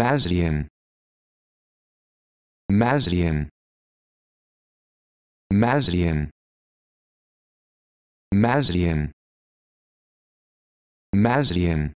Mazian Mazian Mazian Mazian Mazian